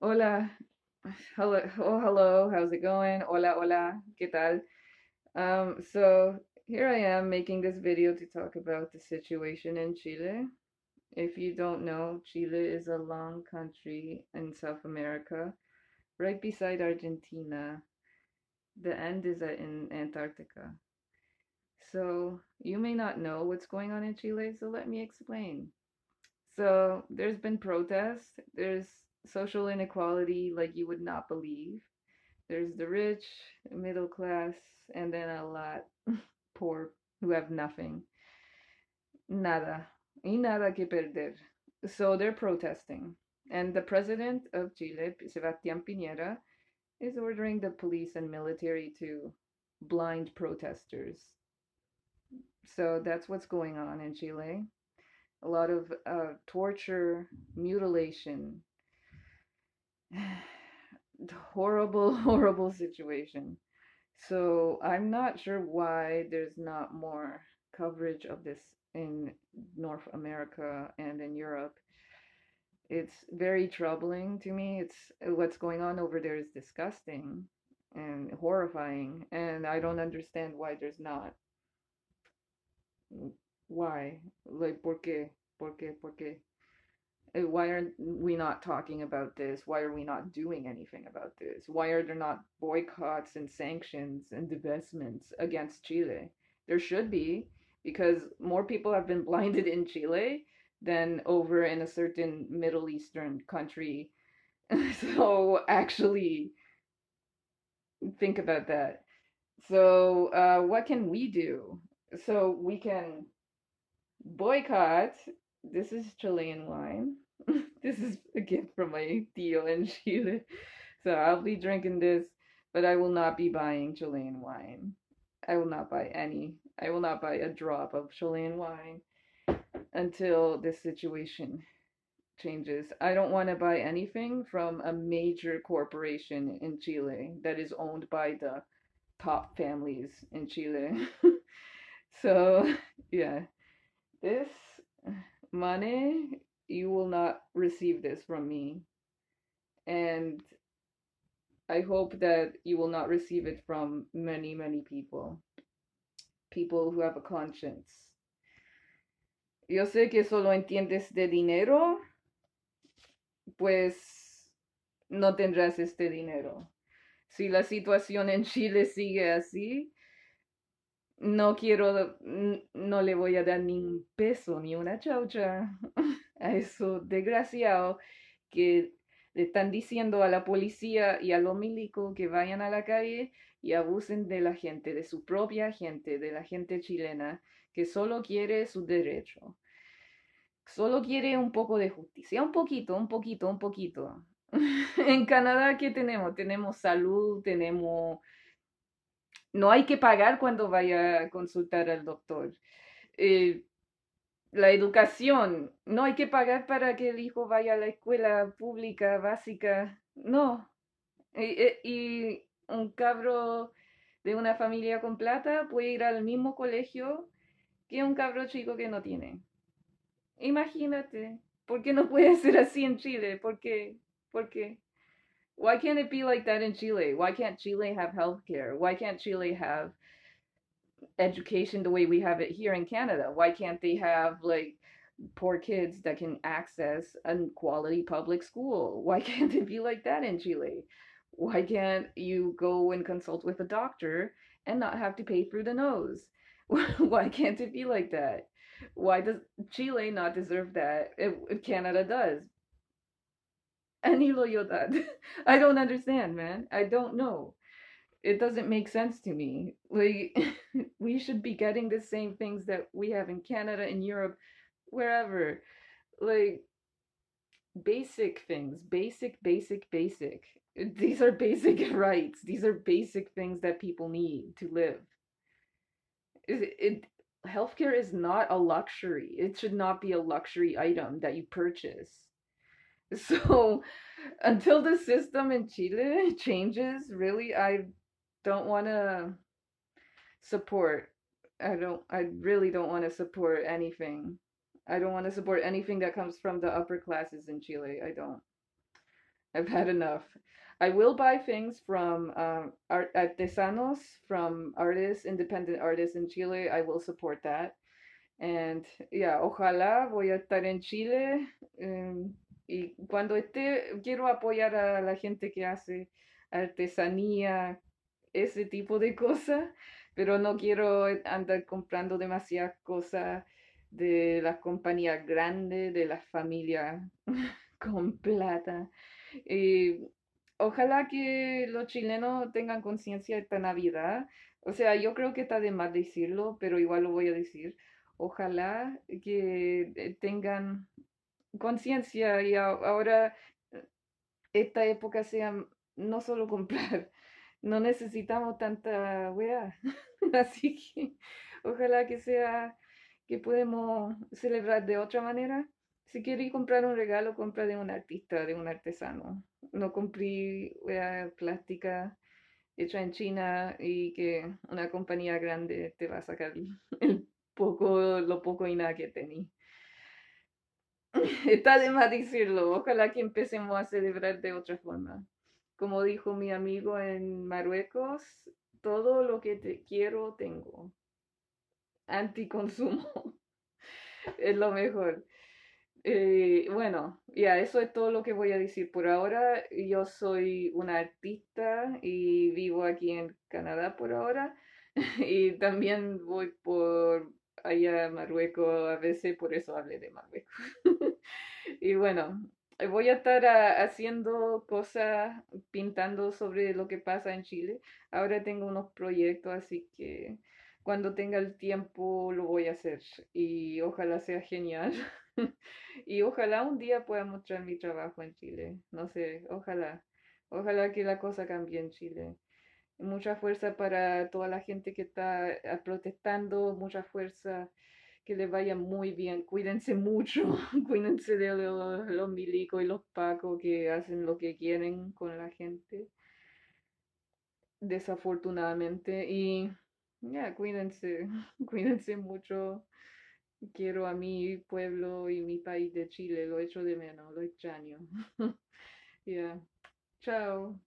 Hola. Hello. Oh, hello. How's it going? Hola, hola. ¿Qué tal? Um, so here I am making this video to talk about the situation in Chile. If you don't know, Chile is a long country in South America, right beside Argentina. The end is in Antarctica. So you may not know what's going on in Chile, so let me explain. So there's been protests, there's social inequality like you would not believe. There's the rich, middle class, and then a lot poor who have nothing. Nada. Y nada que perder. So they're protesting. And the president of Chile, Sebastián Piñera, is ordering the police and military to blind protesters. So that's what's going on in Chile. A lot of uh, torture, mutilation, horrible, horrible situation. So I'm not sure why there's not more coverage of this in North America and in Europe. It's very troubling to me. It's uh, what's going on over there is disgusting and horrifying, and I don't understand why there's not. Why? Like, porque porque porque uh, why are we not talking about this? Why are we not doing anything about this? Why are there not boycotts and sanctions and divestments against Chile? There should be, because more people have been blinded in Chile than over in a certain Middle Eastern country. so actually, think about that. So, uh, what can we do? So, we can boycott this is Chilean wine. this is a gift from my tío in Chile. So I'll be drinking this, but I will not be buying Chilean wine. I will not buy any. I will not buy a drop of Chilean wine until this situation changes. I don't want to buy anything from a major corporation in Chile that is owned by the top families in Chile. so, yeah. This money, you will not receive this from me. And I hope that you will not receive it from many, many people. People who have a conscience. Yo sé que solo entiendes de dinero, pues no tendrás este dinero. Si la situación en Chile sigue así, no quiero, no le voy a dar ni un peso, ni una chaucha a esos desgraciados que le están diciendo a la policía y a los milicos que vayan a la calle y abusen de la gente, de su propia gente, de la gente chilena, que solo quiere su derecho. Solo quiere un poco de justicia, un poquito, un poquito, un poquito. en Canadá, ¿qué tenemos? Tenemos salud, tenemos no hay que pagar cuando vaya a consultar al doctor. Eh, la educación, no hay que pagar para que el hijo vaya a la escuela pública básica, no. Y, eh, y un cabro de una familia con plata puede ir al mismo colegio que un cabro chico que no tiene. Imagínate, ¿por qué no puede ser así en Chile? ¿Por qué? ¿Por qué? Why can't it be like that in Chile? Why can't Chile have healthcare? Why can't Chile have education the way we have it here in Canada? Why can't they have like poor kids that can access a quality public school? Why can't it be like that in Chile? Why can't you go and consult with a doctor and not have to pay through the nose? Why can't it be like that? Why does Chile not deserve that? It, Canada does any loyalty? I don't understand, man. I don't know. It doesn't make sense to me. Like, we should be getting the same things that we have in Canada, in Europe, wherever. Like, basic things. Basic, basic, basic. These are basic rights. These are basic things that people need to live. It, it, healthcare is not a luxury. It should not be a luxury item that you purchase So until the system in Chile changes, really, I don't want to support. I don't. I really don't want to support anything. I don't want to support anything that comes from the upper classes in Chile. I don't. I've had enough. I will buy things from art um, art- artesanos, from artists, independent artists in Chile. I will support that. And yeah, ojalá voy a estar en Chile. Um, Y cuando esté, quiero apoyar a la gente que hace artesanía, ese tipo de cosas, pero no quiero andar comprando demasiadas cosas de las compañías grandes, de las familias con plata. ojalá que los chilenos tengan conciencia de esta Navidad. O sea, yo creo que está de más decirlo, pero igual lo voy a decir. Ojalá que eh, tengan conciencia y ahora eh, esta época sea no solo comprar, no necesitamos tanta wea. Así que ojalá que sea que podemos celebrar de otra manera. Si quieres comprar un regalo, compra de un artista, de un artesano. No compré wea plástica hecha en China y que una compañía grande te va a sacar el poco, lo poco y nada que tení Está de más decirlo. Ojalá que empecemos a celebrar de otra forma. Como dijo mi amigo en Marruecos, todo lo que te quiero tengo. Anticonsumo. es lo mejor. Eh, bueno, ya, eso es todo lo que voy a decir por ahora. Yo soy una artista y vivo aquí en Canadá por ahora. y también voy por allá a Marruecos a veces, por eso hablé de Marruecos. y bueno, voy a estar haciendo cosas, pintando sobre lo que pasa en Chile. Ahora tengo unos proyectos, así que cuando tenga el tiempo lo voy a hacer y ojalá sea genial. y ojalá un día pueda mostrar mi trabajo en Chile. No sé, ojalá. Ojalá que la cosa cambie en Chile mucha fuerza para toda la gente que está ah, protestando, mucha fuerza, que le vaya muy bien, cuídense mucho, cuídense de los, milicos y los pacos que hacen lo que quieren con la gente, desafortunadamente, y ya, cuídense, cuídense mucho. Quiero a mi pueblo y mi país de Chile, lo echo de menos, lo extraño. ya, chao.